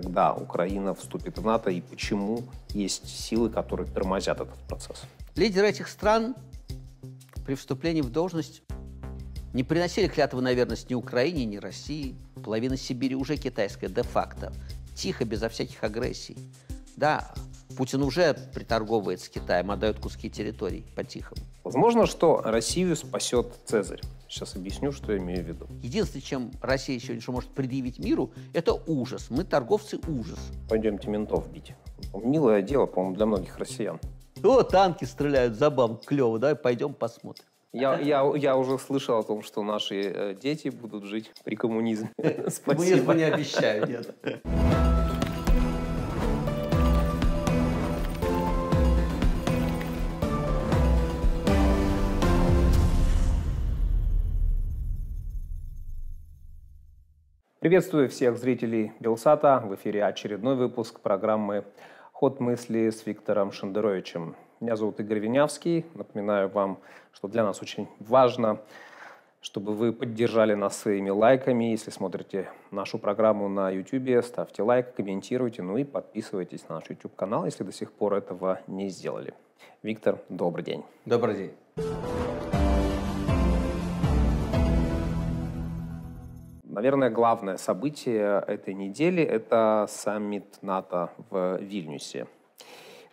когда Украина вступит в НАТО и почему есть силы, которые тормозят этот процесс? Лидеры этих стран при вступлении в должность не приносили клятвы на верность ни Украине, ни России. Половина Сибири уже китайская де-факто. Тихо, безо всяких агрессий. Да, Путин уже приторговывает с Китаем, отдает куски территорий по-тихому. Возможно, что Россию спасет Цезарь. Сейчас объясню, что я имею в виду. Единственное, чем Россия сегодня что может предъявить миру, это ужас. Мы торговцы ужас. Пойдемте ментов бить. Милое дело, по-моему, для многих россиян. О, танки стреляют, забавно, клево, давай пойдем посмотрим. Я, я, я уже слышал о том, что наши э, дети будут жить при коммунизме. Спасибо. Коммунизма не обещаю, нет. Приветствую всех зрителей Белсата. В эфире очередной выпуск программы «Ход мысли» с Виктором Шендеровичем. Меня зовут Игорь Винявский. Напоминаю вам, что для нас очень важно, чтобы вы поддержали нас своими лайками. Если смотрите нашу программу на YouTube, ставьте лайк, комментируйте, ну и подписывайтесь на наш YouTube-канал, если до сих пор этого не сделали. Виктор, добрый день. Добрый день. Наверное, главное событие этой недели – это саммит НАТО в Вильнюсе,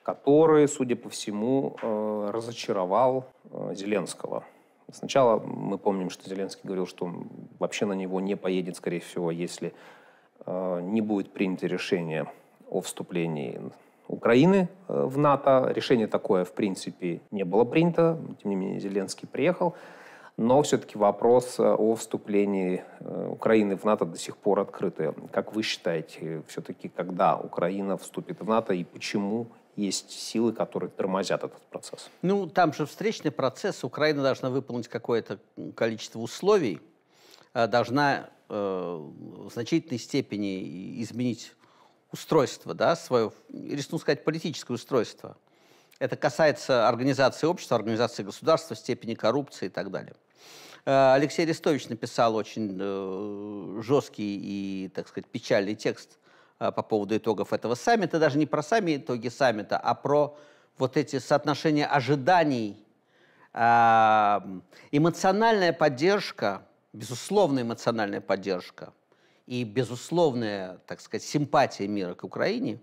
который, судя по всему, э, разочаровал э, Зеленского. Сначала мы помним, что Зеленский говорил, что он вообще на него не поедет, скорее всего, если э, не будет принято решение о вступлении Украины в НАТО. Решение такое, в принципе, не было принято. Тем не менее, Зеленский приехал но все-таки вопрос э, о вступлении э, Украины в НАТО до сих пор открытый. Как вы считаете, все-таки когда Украина вступит в НАТО и почему есть силы, которые тормозят этот процесс? Ну, там же встречный процесс. Украина должна выполнить какое-то количество условий, э, должна э, в значительной степени изменить устройство, да, свое, рискну сказать, политическое устройство – это касается организации общества, организации государства, степени коррупции и так далее. Э, Алексей Арестович написал очень э, жесткий и, так сказать, печальный текст э, по поводу итогов этого саммита. Даже не про сами итоги саммита, а про вот эти соотношения ожиданий, эмоциональная поддержка, безусловная эмоциональная поддержка и безусловная, так сказать, симпатия мира к Украине,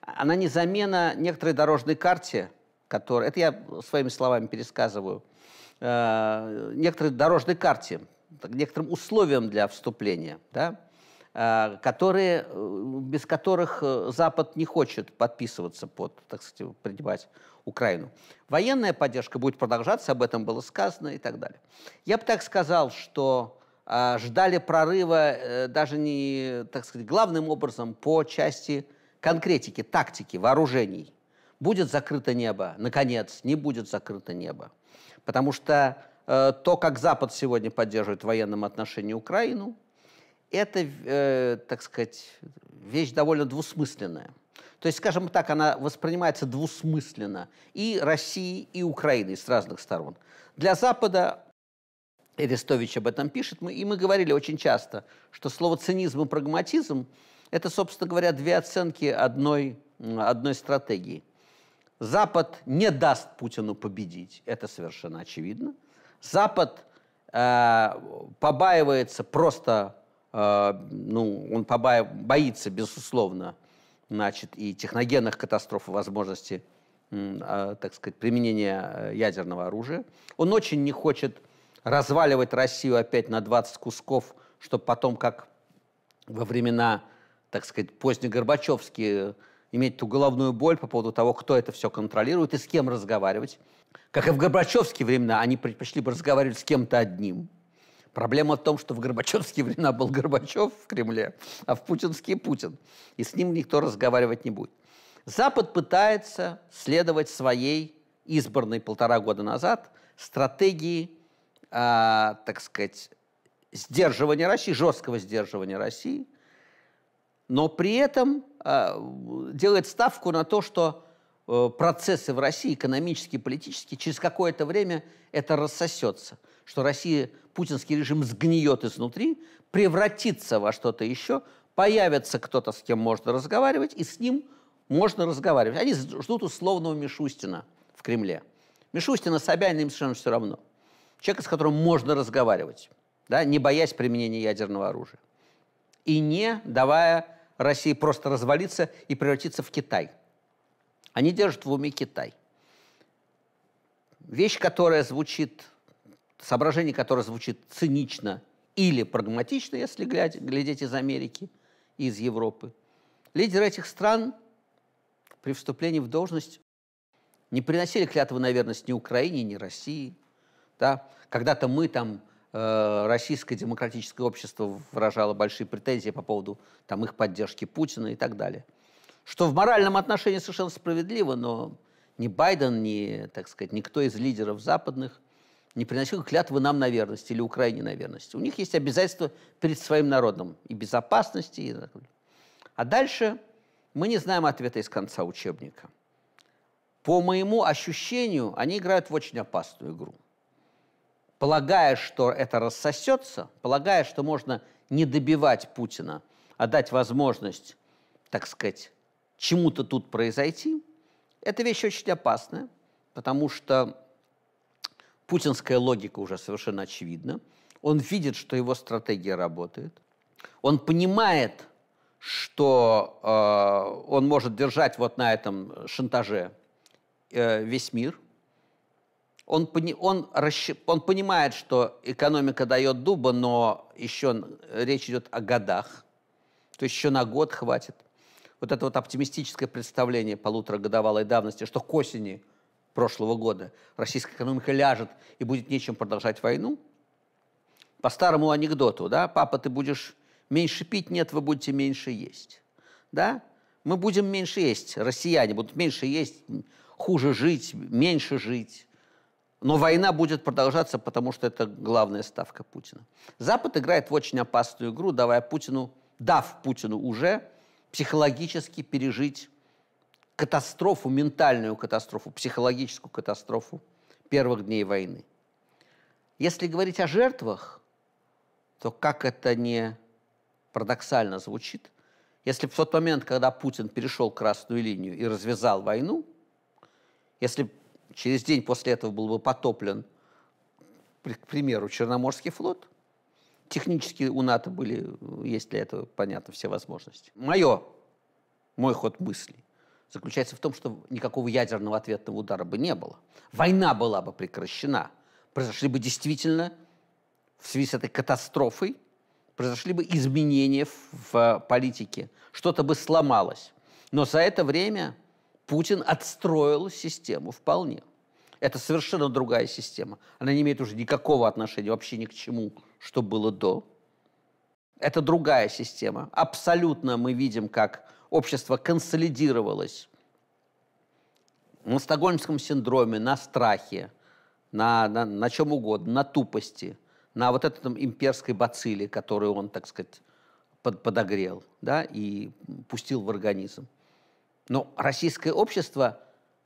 она не замена некоторой дорожной карте – который, это я своими словами пересказываю, э, некоторой дорожной карте, некоторым условиям для вступления, да, э, которые, э, без которых э, Запад не хочет подписываться под, так сказать, принимать Украину. Военная поддержка будет продолжаться, об этом было сказано и так далее. Я бы так сказал, что э, ждали прорыва э, даже не, так сказать, главным образом по части конкретики, тактики, вооружений – Будет закрыто небо? Наконец, не будет закрыто небо. Потому что э, то, как Запад сегодня поддерживает в военном отношении Украину, это, э, так сказать, вещь довольно двусмысленная. То есть, скажем так, она воспринимается двусмысленно и России, и Украиной с разных сторон. Для Запада Эрестович об этом пишет, мы, и мы говорили очень часто, что слово цинизм и прагматизм – это, собственно говоря, две оценки одной, одной стратегии – Запад не даст Путину победить, это совершенно очевидно. Запад э, побаивается просто, э, ну, он побаив, боится, безусловно, значит, и техногенных катастроф, и возможности, э, так сказать, применения э, ядерного оружия. Он очень не хочет разваливать Россию опять на 20 кусков, чтобы потом, как во времена, так сказать, позднегорбачевские иметь ту головную боль по поводу того, кто это все контролирует и с кем разговаривать. Как и в Горбачевские времена, они предпочли бы разговаривать с кем-то одним. Проблема в том, что в Горбачевские времена был Горбачев в Кремле, а в путинские Путин. И с ним никто разговаривать не будет. Запад пытается следовать своей избранной полтора года назад стратегии, э, так сказать, сдерживания России, жесткого сдерживания России, но при этом а, делает ставку на то, что э, процессы в России, экономические, политические, через какое-то время это рассосется, что Россия, путинский режим сгниет изнутри, превратится во что-то еще, появится кто-то, с кем можно разговаривать, и с ним можно разговаривать. Они ждут условного Мишустина в Кремле. Мишустина, Собянина им совершенно все равно. человек, с которым можно разговаривать, да, не боясь применения ядерного оружия. И не давая России просто развалиться и превратиться в Китай. Они держат в уме Китай. Вещь, которая звучит, соображение, которое звучит цинично или прагматично, если глядь, глядеть из Америки из Европы, лидеры этих стран при вступлении в должность не приносили клятвы на верность ни Украине, ни России. Да? Когда-то мы там Э, российское демократическое общество выражало большие претензии по поводу там, их поддержки Путина и так далее. Что в моральном отношении совершенно справедливо, но ни Байден, ни, так сказать, никто из лидеров западных не приносил клятвы нам на верность или Украине на верность. У них есть обязательства перед своим народом и безопасности. И... А дальше мы не знаем ответа из конца учебника. По моему ощущению, они играют в очень опасную игру полагая, что это рассосется, полагая, что можно не добивать Путина, а дать возможность, так сказать, чему-то тут произойти, это вещь очень опасная, потому что путинская логика уже совершенно очевидна. Он видит, что его стратегия работает. Он понимает, что э, он может держать вот на этом шантаже э, весь мир он, пони, он, расщ, он понимает, что экономика дает дуба, но еще речь идет о годах. То есть еще на год хватит. Вот это вот оптимистическое представление полуторагодовалой давности, что к осени прошлого года российская экономика ляжет и будет нечем продолжать войну. По старому анекдоту, да, папа, ты будешь меньше пить, нет, вы будете меньше есть. Да? Мы будем меньше есть, россияне будут меньше есть, хуже жить, меньше жить но война будет продолжаться, потому что это главная ставка Путина. Запад играет в очень опасную игру, давая Путину, дав Путину уже психологически пережить катастрофу, ментальную катастрофу, психологическую катастрофу первых дней войны. Если говорить о жертвах, то как это не парадоксально звучит, если в тот момент, когда Путин перешел красную линию и развязал войну, если через день после этого был бы потоплен, к примеру, Черноморский флот. Технически у НАТО были, есть для этого, понятно, все возможности. Мое, мой ход мыслей заключается в том, что никакого ядерного ответного удара бы не было. Война была бы прекращена. Произошли бы действительно в связи с этой катастрофой произошли бы изменения в политике, что-то бы сломалось. Но за это время Путин отстроил систему вполне. Это совершенно другая система. Она не имеет уже никакого отношения вообще ни к чему, что было до. Это другая система. Абсолютно мы видим, как общество консолидировалось на стокгольмском синдроме, на страхе, на, на, на чем угодно, на тупости, на вот этом имперской бацилле, которую он, так сказать, под, подогрел да, и пустил в организм. Но российское общество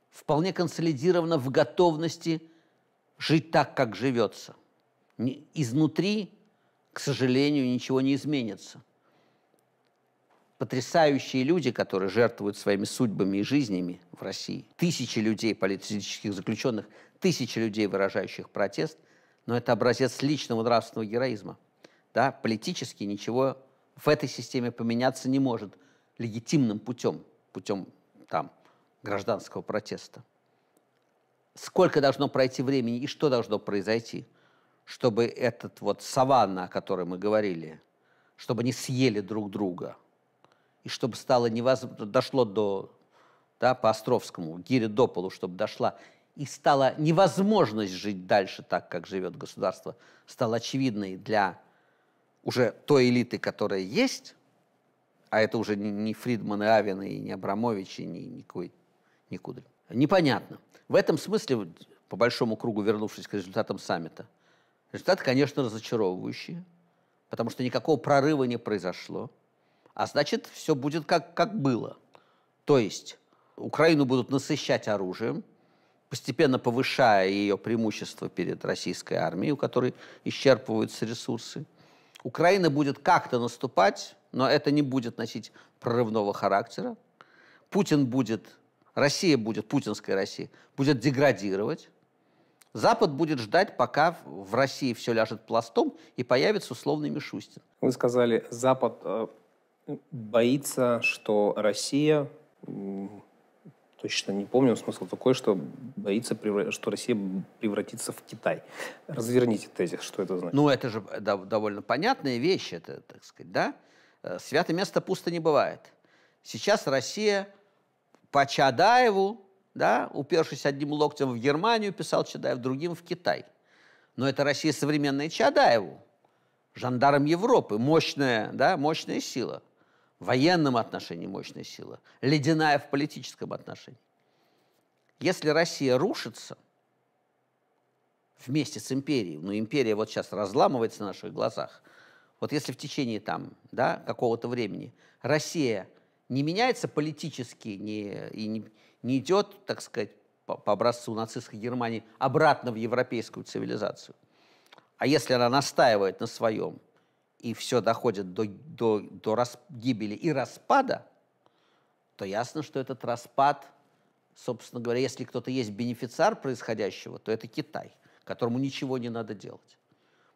вполне консолидировано в готовности жить так, как живется. Изнутри, к сожалению, ничего не изменится. Потрясающие люди, которые жертвуют своими судьбами и жизнями в России. Тысячи людей, политических заключенных, тысячи людей, выражающих протест. Но это образец личного нравственного героизма. Да, политически ничего в этой системе поменяться не может легитимным путем путем там гражданского протеста. Сколько должно пройти времени и что должно произойти, чтобы этот вот саванна, о которой мы говорили, чтобы они съели друг друга, и чтобы стало невозможно, дошло до, да, по Островскому, гире до полу, чтобы дошла, и стала невозможность жить дальше так, как живет государство, стала очевидной для уже той элиты, которая есть, а это уже не Фридман и Авина, и не Абрамович, и не, никакой, не Кудрин. Непонятно. В этом смысле, по большому кругу вернувшись к результатам саммита, результаты, конечно, разочаровывающие, потому что никакого прорыва не произошло, а значит, все будет как, как было. То есть Украину будут насыщать оружием, постепенно повышая ее преимущество перед российской армией, у которой исчерпываются ресурсы – Украина будет как-то наступать, но это не будет носить прорывного характера. Путин будет, Россия будет, путинская Россия, будет деградировать. Запад будет ждать, пока в России все ляжет пластом и появится условный Мишустин. Вы сказали, Запад э, боится, что Россия точно не помню, смысл такой, что боится, что Россия превратится в Китай. Разверните тезис, что это значит. Ну, это же э, довольно понятная вещь, это, так сказать, да? Э, святое место пусто не бывает. Сейчас Россия по Чадаеву, да, упершись одним локтем в Германию, писал Чадаев, другим в Китай. Но это Россия современная Чадаеву, жандарм Европы, мощная, да, мощная сила военном отношении мощная сила, ледяная в политическом отношении. Если Россия рушится вместе с империей, ну империя вот сейчас разламывается на наших глазах, вот если в течение там, да, какого-то времени Россия не меняется политически не, и не, не идет, так сказать, по, по образцу нацистской Германии обратно в европейскую цивилизацию, а если она настаивает на своем, и все доходит до, до, до рас, гибели и распада, то ясно, что этот распад, собственно говоря, если кто-то есть бенефициар происходящего, то это Китай, которому ничего не надо делать.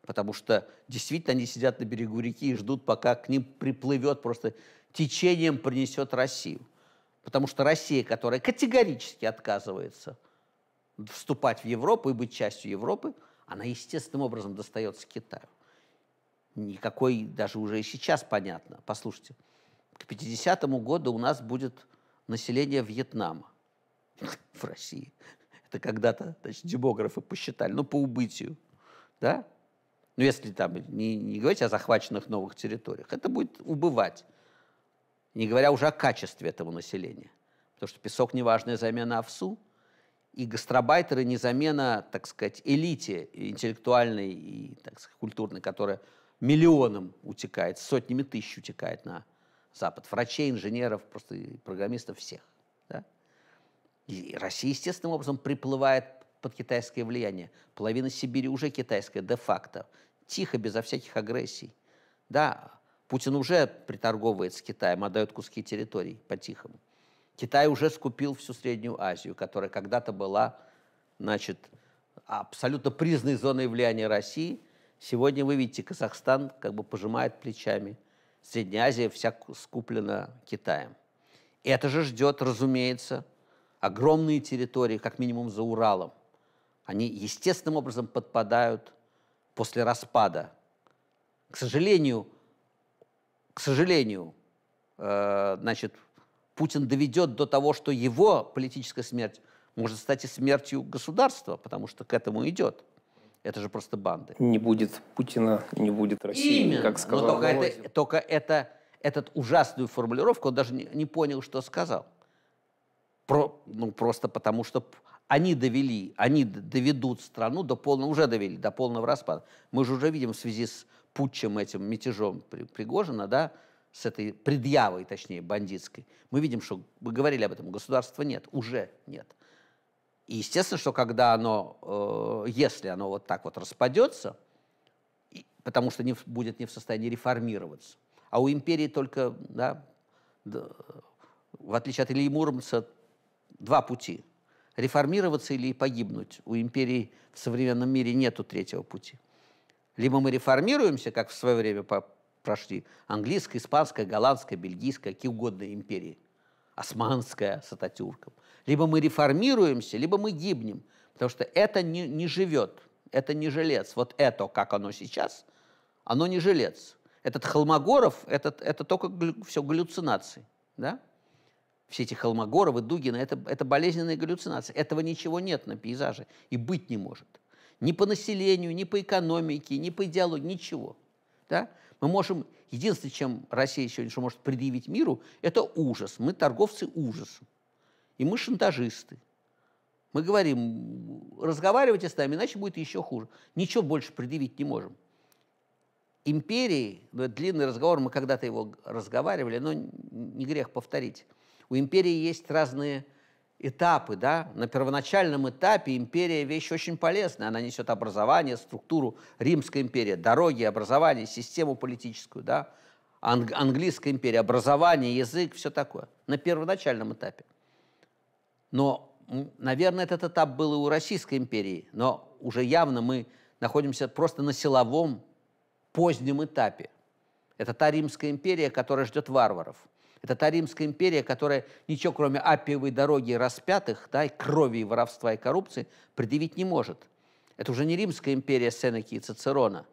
Потому что действительно они сидят на берегу реки и ждут, пока к ним приплывет, просто течением принесет Россию. Потому что Россия, которая категорически отказывается вступать в Европу и быть частью Европы, она естественным образом достается Китаю никакой даже уже и сейчас понятно. Послушайте, к 50 году у нас будет население Вьетнама в России. Это когда-то значит, демографы посчитали, ну, по убытию. Да? Ну, если там не, не говорить о захваченных новых территориях, это будет убывать. Не говоря уже о качестве этого населения. Потому что песок – неважная замена овсу, и гастробайтеры – не замена, так сказать, элите интеллектуальной и так сказать, культурной, которая миллионам утекает, сотнями тысяч утекает на Запад. Врачей, инженеров, просто программистов всех. Да? И Россия естественным образом приплывает под китайское влияние. Половина Сибири уже китайская де-факто. Тихо, безо всяких агрессий. Да, Путин уже приторговывает с Китаем, отдает куски территорий по-тихому. Китай уже скупил всю Среднюю Азию, которая когда-то была значит, абсолютно признанной зоной влияния России – Сегодня вы видите, Казахстан как бы пожимает плечами. Средняя Азия вся скуплена Китаем. И это же ждет, разумеется, огромные территории, как минимум за Уралом. Они естественным образом подпадают после распада. К сожалению, к сожалению, э, значит, Путин доведет до того, что его политическая смерть может стать и смертью государства, потому что к этому идет. Это же просто банды. Не будет Путина, не будет России, Именно. как сказал Но только, это, только это, этот ужасную формулировку он даже не, не понял, что сказал. Про, ну, просто потому, что они довели, они доведут страну до полного, уже довели, до полного распада. Мы же уже видим в связи с путчем этим, мятежом Пригожина, да, с этой предъявой, точнее, бандитской, мы видим, что, мы говорили об этом, государства нет, уже нет. И естественно, что когда оно, э, если оно вот так вот распадется, и, потому что не, будет не в состоянии реформироваться, а у империи только, да, да, в отличие от Ильи Муромца, два пути. Реформироваться или погибнуть. У империи в современном мире нету третьего пути. Либо мы реформируемся, как в свое время по, прошли английская, испанская, голландская, бельгийская, какие угодно империи, османская с Ататюрком, либо мы реформируемся, либо мы гибнем. Потому что это не, не живет, это не жилец. Вот это, как оно сейчас, оно не жилец. Этот Холмогоров, этот, это только глю, все галлюцинации. Да? Все эти Холмогоровы, Дугины, это, это болезненные галлюцинации. Этого ничего нет на пейзаже и быть не может. Ни по населению, ни по экономике, ни по идеологии, ничего. Да? Мы можем, единственное, чем Россия сегодня что может предъявить миру, это ужас. Мы торговцы ужасом. И мы шантажисты. Мы говорим, разговаривайте с нами, иначе будет еще хуже. Ничего больше предъявить не можем. Империи, ну, это длинный разговор, мы когда-то его разговаривали, но не грех повторить. У империи есть разные этапы. Да? На первоначальном этапе империя – вещь очень полезная. Она несет образование, структуру Римской империи, дороги, образование, систему политическую. Да? Анг- Английская империя, образование, язык, все такое. На первоначальном этапе. Но, наверное, этот этап был и у Российской империи, но уже явно мы находимся просто на силовом позднем этапе. Это та Римская империя, которая ждет варваров. Это та Римская империя, которая ничего, кроме апиевой дороги распятых, да, и крови, и воровства, и коррупции, предъявить не может. Это уже не Римская империя Сенеки и Цицерона.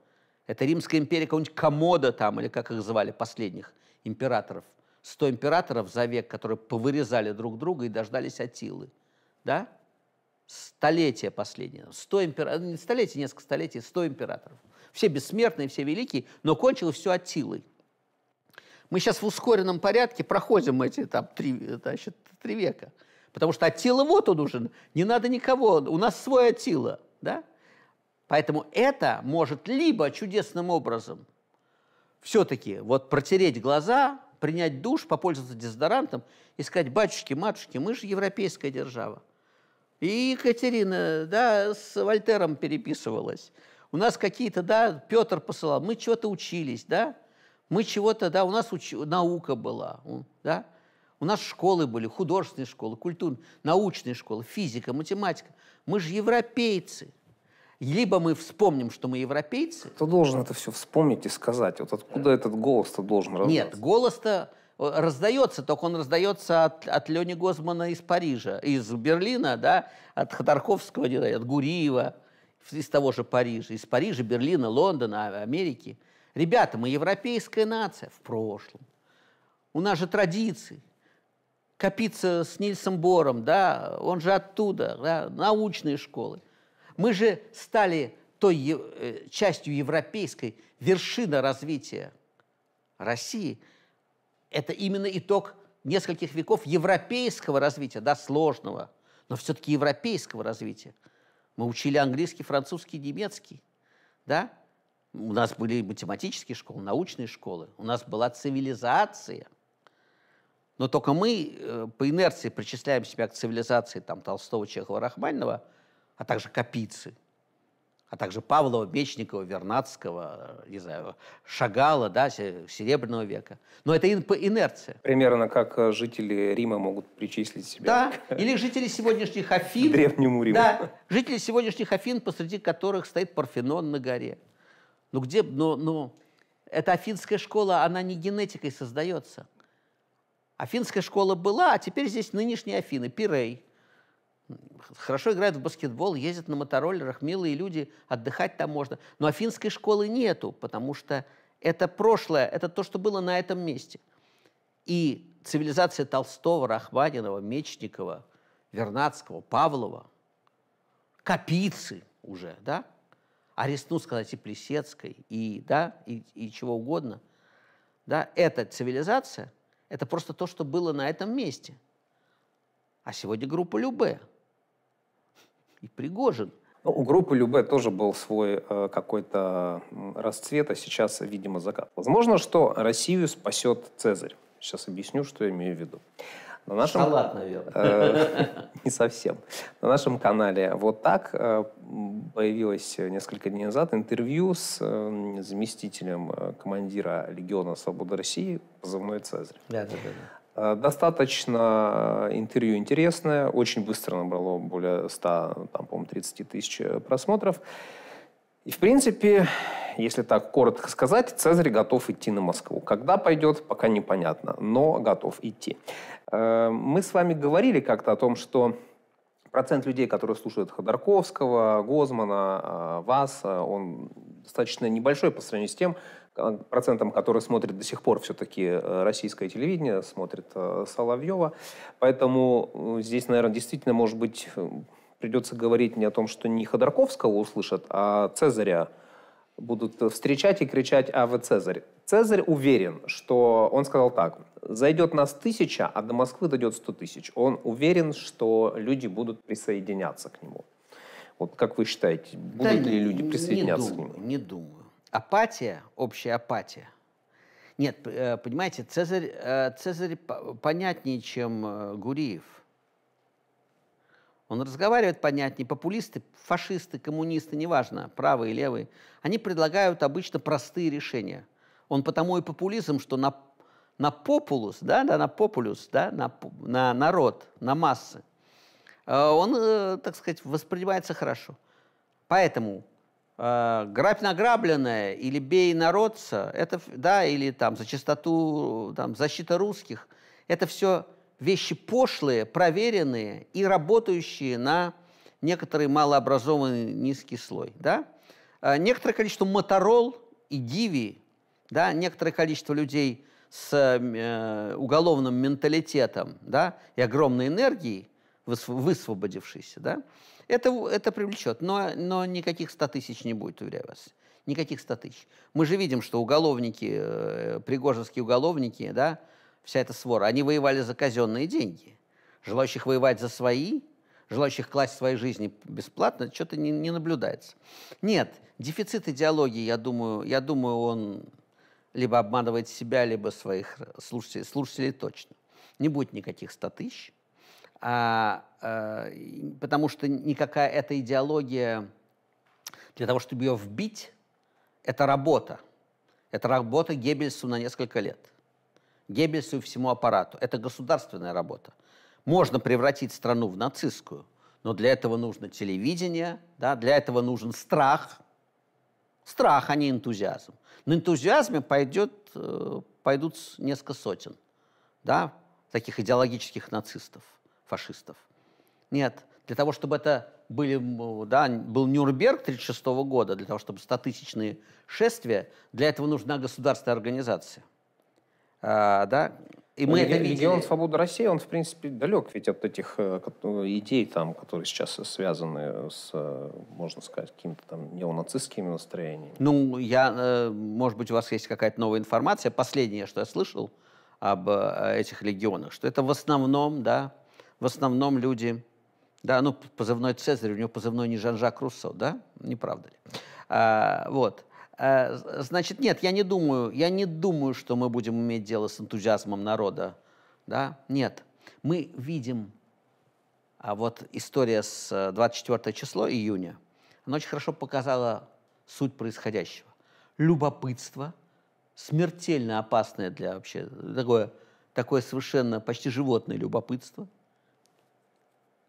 Это Римская империя какого-нибудь Комода там, или как их звали, последних императоров – 100 императоров за век, которые повырезали друг друга и дождались Атилы. Да? Столетие последнее. 100 императоров, не столетие, несколько столетий, 100 императоров. Все бессмертные, все великие, но кончилось все Атилой. Мы сейчас в ускоренном порядке проходим эти там, три, значит, три века. Потому что Атила вот он нужен. Не надо никого. У нас свой Атила. Да? Поэтому это может либо чудесным образом все-таки вот протереть глаза принять душ, попользоваться дезодорантом и сказать, батюшки, матушки, мы же европейская держава. И Екатерина, да, с Вольтером переписывалась. У нас какие-то, да, Петр посылал, мы чего-то учились, да, мы чего-то, да, у нас уч... наука была, да, у нас школы были, художественные школы, культурные, научные школы, физика, математика. Мы же европейцы – либо мы вспомним, что мы европейцы. Кто должен это все вспомнить и сказать? Вот откуда э, этот голос-то должен раздаться? Нет, голос-то э, раздается, только он раздается от, от Лени Гозмана из Парижа, из Берлина, да, от Ходорковского, от Гуриева, из того же Парижа, из Парижа, Берлина, Лондона, а, Америки. Ребята, мы европейская нация в прошлом. У нас же традиции. Копиться с Нильсом Бором, да, он же оттуда, да, научные школы. Мы же стали той э, частью европейской вершины развития России. Это именно итог нескольких веков европейского развития, да, сложного, но все-таки европейского развития. Мы учили английский, французский, немецкий, да? У нас были математические школы, научные школы, у нас была цивилизация. Но только мы э, по инерции причисляем себя к цивилизации там, Толстого, Чехова, Рахманинова – а также Капицы, а также Павлова, Мечникова, Вернадского, не знаю, Шагала, да, Серебряного века. Но это инерция. Примерно как э, жители Рима могут причислить себя. Да, или жители сегодняшних Афин. К древнему Риму. Да, жители сегодняшних Афин, посреди которых стоит Парфенон на горе. Ну где, ну, ну, эта афинская школа, она не генетикой создается. Афинская школа была, а теперь здесь нынешние Афины, Пирей, хорошо играют в баскетбол, ездят на мотороллерах, милые люди, отдыхать там можно. Но афинской школы нету, потому что это прошлое, это то, что было на этом месте. И цивилизация Толстого, Рахманинова, Мечникова, Вернадского, Павлова, Капицы уже, да? Арестну сказать и Плесецкой, и, да, и, и чего угодно. Да? Эта цивилизация – это просто то, что было на этом месте. А сегодня группа Любе – и Пригожин. Ну, у группы Любе тоже был свой э, какой-то расцвет, а сейчас, видимо, закат. Возможно, что Россию спасет Цезарь. Сейчас объясню, что я имею в виду. На нашем, Шалат, наверное. Э, не совсем. На нашем канале «Вот так» э, появилось несколько дней назад интервью с э, заместителем командира Легиона Свободы России, позывной «Цезарь». Да, да, да. Э, достаточно э, интервью интересное, очень быстро набрало более 100, там, по-моему, 30 тысяч э, просмотров. И, в принципе, если так коротко сказать, Цезарь готов идти на Москву. Когда пойдет, пока непонятно, но готов идти. Мы с вами говорили как-то о том, что процент людей, которые слушают Ходорковского, Гозмана, вас, он достаточно небольшой по сравнению с тем э, процентом, который смотрит до сих пор все-таки э, российское телевидение, смотрит э, Соловьева. Поэтому здесь, наверное, действительно, может быть, придется говорить не о том, что не Ходорковского услышат, а Цезаря будут встречать и кричать «Аве Цезарь». Цезарь уверен, что... Он сказал так. «Зайдет нас тысяча, а до Москвы дойдет сто тысяч». Он уверен, что люди будут присоединяться к нему. Вот как вы считаете, будут да, ли люди присоединяться не думаю, к нему? Не думаю. Апатия, общая апатия. Нет, э, понимаете, Цезарь, э, Цезарь понятнее, чем э, Гуриев. Он разговаривает понятнее. Популисты, фашисты, коммунисты, неважно, правые, левые, они предлагают обычно простые решения. Он потому и популизм, что на, на популус, да, да, на популюс, да, на, на народ, на массы Э, он, э, так сказать, воспринимается хорошо. Поэтому э, грабь награбленное или бей народца, это, да, или там за чистоту, там, защита русских, это все вещи пошлые, проверенные и работающие на некоторый малообразованный низкий слой. Да? Э, некоторое количество моторол и диви, да, некоторое количество людей с э, уголовным менталитетом да, и огромной энергией, высвободившийся, да, это, это привлечет. Но, но никаких 100 тысяч не будет, уверяю вас. Никаких 100 тысяч. Мы же видим, что уголовники, э, пригожинские уголовники, да, вся эта свора, они воевали за казенные деньги. Желающих воевать за свои, желающих класть свои жизни бесплатно, что-то не, не наблюдается. Нет, дефицит идеологии, я думаю, я думаю, он либо обманывает себя, либо своих э, слушателей, слушателей точно. Не будет никаких 100 тысяч – а, а, потому что никакая эта идеология для того, чтобы ее вбить, это работа. Это работа Геббельсу на несколько лет. Геббельсу и всему аппарату. Это государственная работа. Можно превратить страну в нацистскую, но для этого нужно телевидение, да, для этого нужен страх. Страх, а не энтузиазм. На энтузиазме пойдет, э, пойдут несколько сотен да, таких идеологических нацистов – фашистов. Нет, для того, чтобы это были, да, был Нюрнберг 1936 года, для того, чтобы стотысячные шествия, для этого нужна государственная организация. А, да? И мы это видели. Легион свободы России», он, в принципе, далек ведь от этих э, э, идей, там, которые сейчас связаны с, э, можно сказать, какими-то там неонацистскими настроениями. Ну, я, может быть, у вас есть какая-то новая информация. Последнее, что я слышал об этих легионах, что это в основном, да, в основном люди... Да, ну, позывной Цезарь, у него позывной не Жан-Жак Руссо, да? Не правда ли? А, вот. А, значит, нет, я не думаю, я не думаю, что мы будем иметь дело с энтузиазмом народа, да? Нет. Мы видим, а вот история с 24 э, число июня, она очень хорошо показала суть происходящего. Любопытство, смертельно опасное для вообще, такое, такое совершенно почти животное любопытство –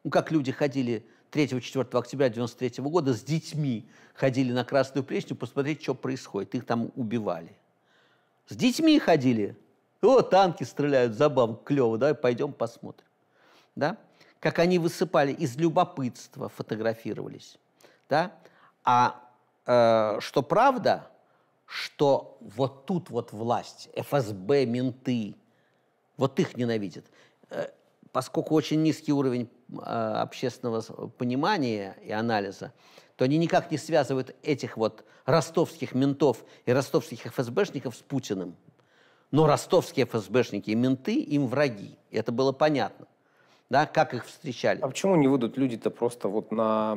ну, как люди ходили 3-4 октября 93 года с детьми, ходили на Красную Плесну посмотреть, что происходит. Их там убивали. С детьми ходили. О, танки стреляют, забав, клево, давай пойдем посмотрим. Да? Как они высыпали, из любопытства фотографировались. Да? А э, что правда, что вот тут вот власть, ФСБ, менты, вот их ненавидят. Э, поскольку очень низкий уровень а, общественного понимания и анализа, то они никак не связывают этих вот ростовских ментов и ростовских ФСБшников с Путиным. Но ростовские ФСБшники и менты им враги. Это было понятно. Да, как их встречали. А почему не выйдут люди-то просто вот на,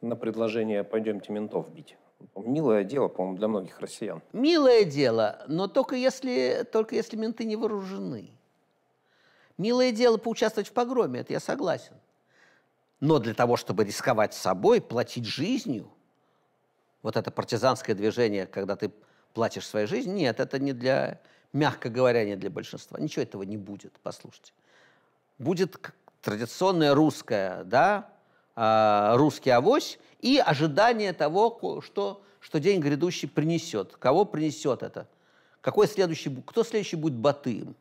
на предложение «пойдемте ментов бить»? Милое дело, по-моему, для многих россиян. Милое дело, но только если, только если менты не вооружены. Милое дело поучаствовать в погроме, это я согласен. Но для того, чтобы рисковать собой, платить жизнью, вот это партизанское движение, когда ты платишь своей жизнью, нет, это не для, мягко говоря, не для большинства. Ничего этого не будет, послушайте. Будет традиционная русская, да, а, русский авось и ожидание того, что, что день грядущий принесет. Кого принесет это? Какой следующий, кто следующий будет Батыем?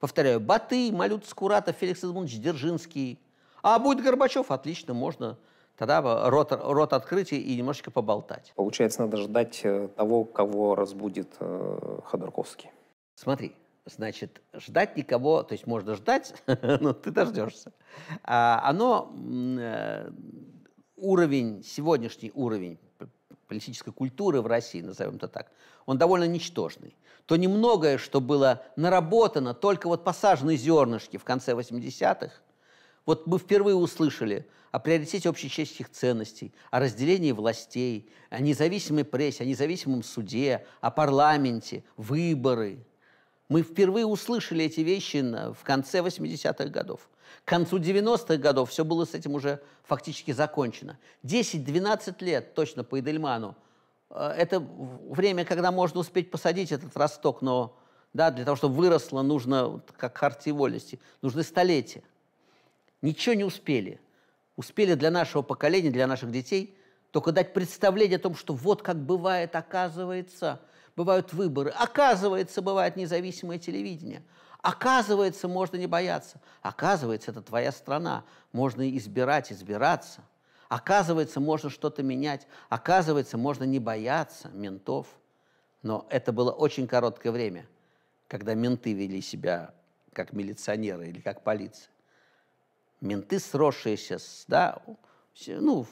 Повторяю, Баты, Малют Скурата, Феликс Эдмундович Дзержинский. А будет Горбачев, отлично, можно тогда рот, рот открыть и немножечко поболтать. Получается, надо ждать э, того, кого разбудит э, Ходорковский. Смотри, значит, ждать никого, то есть можно ждать, но ты дождешься. А, оно, э, уровень, сегодняшний уровень политической культуры в России, назовем это так, он довольно ничтожный, то немногое, что было наработано, только вот посаженные зернышки в конце 80-х, вот мы впервые услышали о приоритете общечеловеческих ценностей, о разделении властей, о независимой прессе, о независимом суде, о парламенте, выборы. Мы впервые услышали эти вещи в конце 80-х годов. К концу 90-х годов все было с этим уже фактически закончено. 10-12 лет точно по Эдельману. Э, это время, когда можно успеть посадить этот росток, но да, для того, чтобы выросло, нужно, как харти волести, нужны столетия. Ничего не успели. Успели для нашего поколения, для наших детей только дать представление о том, что вот как бывает, оказывается, бывают выборы. Оказывается, бывает независимое телевидение. Оказывается, можно не бояться. Оказывается, это твоя страна. Можно избирать, избираться. Оказывается, можно что-то менять. Оказывается, можно не бояться ментов. Но это было очень короткое время, когда менты вели себя как милиционеры или как полиция. Менты, сросшиеся с, да, ну,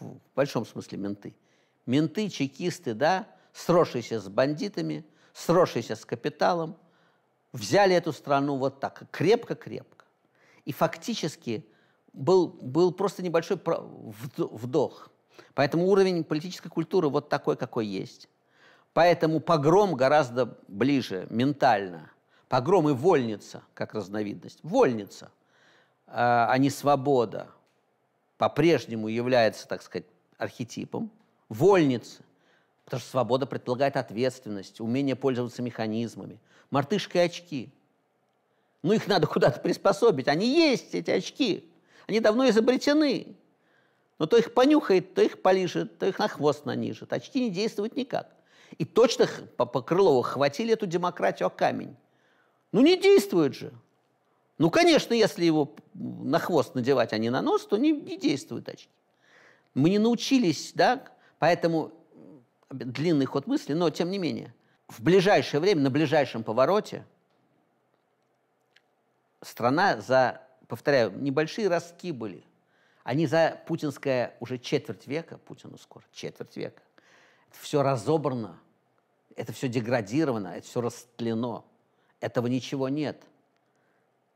в большом смысле менты. Менты, чекисты, да, сросшиеся с бандитами, сросшиеся с капиталом – взяли эту страну вот так, крепко-крепко. И фактически был, был просто небольшой вдох. Поэтому уровень политической культуры вот такой, какой есть. Поэтому погром гораздо ближе ментально. Погром и вольница, как разновидность. Вольница, а, а не свобода, по-прежнему является, так сказать, архетипом. Вольница, потому что свобода предполагает ответственность, умение пользоваться механизмами, мартышка и очки. Ну, их надо куда-то приспособить. Они есть, эти очки. Они давно изобретены. Но то их понюхает, то их полижет, то их на хвост нанижет. Очки не действуют никак. И точно по, по Крылову хватили эту демократию о а камень. Ну, не действует же. Ну, конечно, если его на хвост надевать, а не на нос, то не, не действуют очки. Мы не научились, да, поэтому длинный ход мысли, но тем не менее в ближайшее время, на ближайшем повороте, страна за, повторяю, небольшие ростки были. Они за путинское уже четверть века, Путину скоро, четверть века. Это все разобрано, это все деградировано, это все растлено. Этого ничего нет.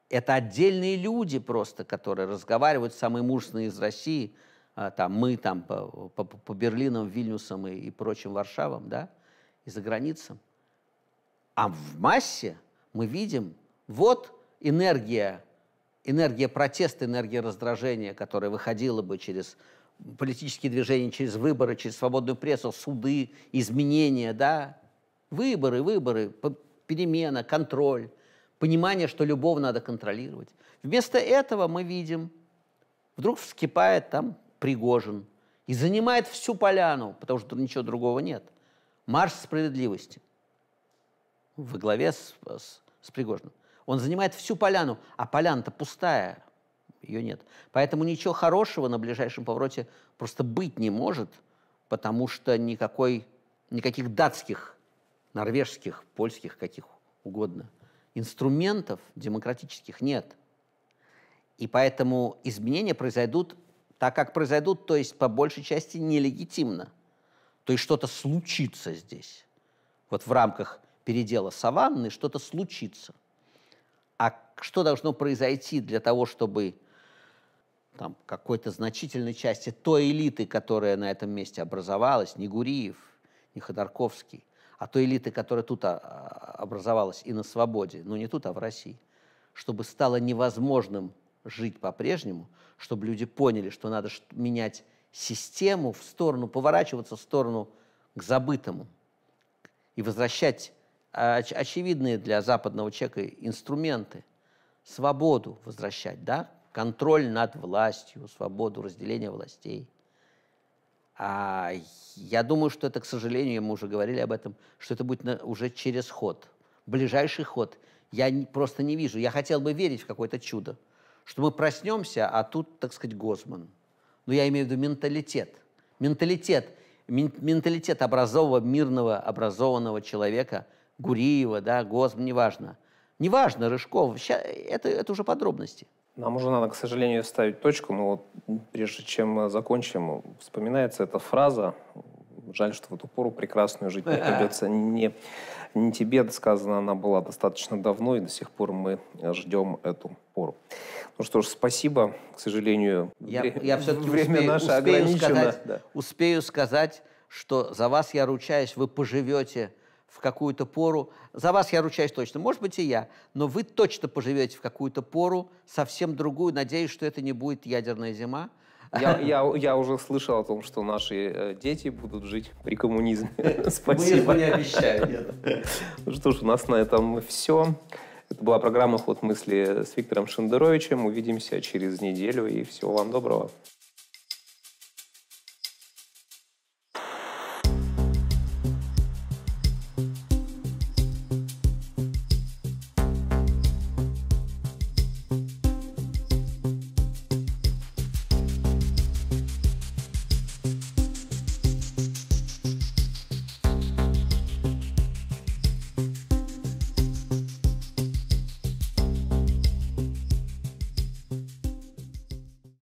Это отдельные люди просто, которые разговаривают, самые мужественные из России, а, там, мы там по, по, по Берлинам, Вильнюсам и, и прочим Варшавам, да, и за границем, А в массе мы видим, вот энергия, энергия протеста, энергия раздражения, которая выходила бы через политические движения, через выборы, через свободную прессу, суды, изменения, да, выборы, выборы, перемена, контроль, понимание, что любовь надо контролировать. Вместо этого мы видим, вдруг вскипает там Пригожин и занимает всю поляну, потому что ничего другого нет марш справедливости во главе с, с, с Пригожиным. Он занимает всю поляну, а поляна-то пустая, ее нет. Поэтому ничего хорошего на ближайшем повороте просто быть не может, потому что никакой, никаких датских, норвежских, польских, каких угодно инструментов демократических нет. И поэтому изменения произойдут так, как произойдут, то есть по большей части нелегитимно – то есть что-то случится здесь. Вот в рамках передела саванны что-то случится. А что должно произойти для того, чтобы там, какой-то значительной части той элиты, которая на этом месте образовалась, не Гуриев, не Ходорковский, а той элиты, которая тут а, а, образовалась и на свободе, но не тут, а в России, чтобы стало невозможным жить по-прежнему, чтобы люди поняли, что надо менять систему в сторону, поворачиваться в сторону к забытому и возвращать очевидные для западного человека инструменты, свободу возвращать, да? контроль над властью, свободу разделения властей. А я думаю, что это, к сожалению, мы уже говорили об этом, что это будет на, уже через ход, ближайший ход. Я не, просто не вижу. Я хотел бы верить в какое-то чудо, что мы проснемся, а тут, так сказать, Госман но ну, я имею в виду менталитет. Менталитет, менталитет образового, мирного, образованного человека, Гуриева, да, Госм, неважно. Неважно, Рыжков, это, это уже подробности. Нам уже надо, к сожалению, ставить точку, но вот прежде чем закончим, вспоминается эта фраза, жаль, что в эту пору прекрасную жить не придется, не не тебе сказано, она была достаточно давно, и до сих пор мы ждем эту пору. Ну что ж, спасибо. К сожалению, я, вре- я все-таки время успею, наше успею ограничено. Сказать, да. Успею сказать, что за вас я ручаюсь, вы поживете в какую-то пору. За вас я ручаюсь точно. Может быть, и я. Но вы точно поживете в какую-то пору, совсем другую. Надеюсь, что это не будет ядерная зима. Я, я, я уже слышал о том, что наши э, дети будут жить при коммунизме. Спасибо. Мы не обещаем, нет. Ну что ж, у нас на этом все. Это была программа «Ход мысли» с Виктором Шендеровичем. Увидимся через неделю, и всего вам доброго.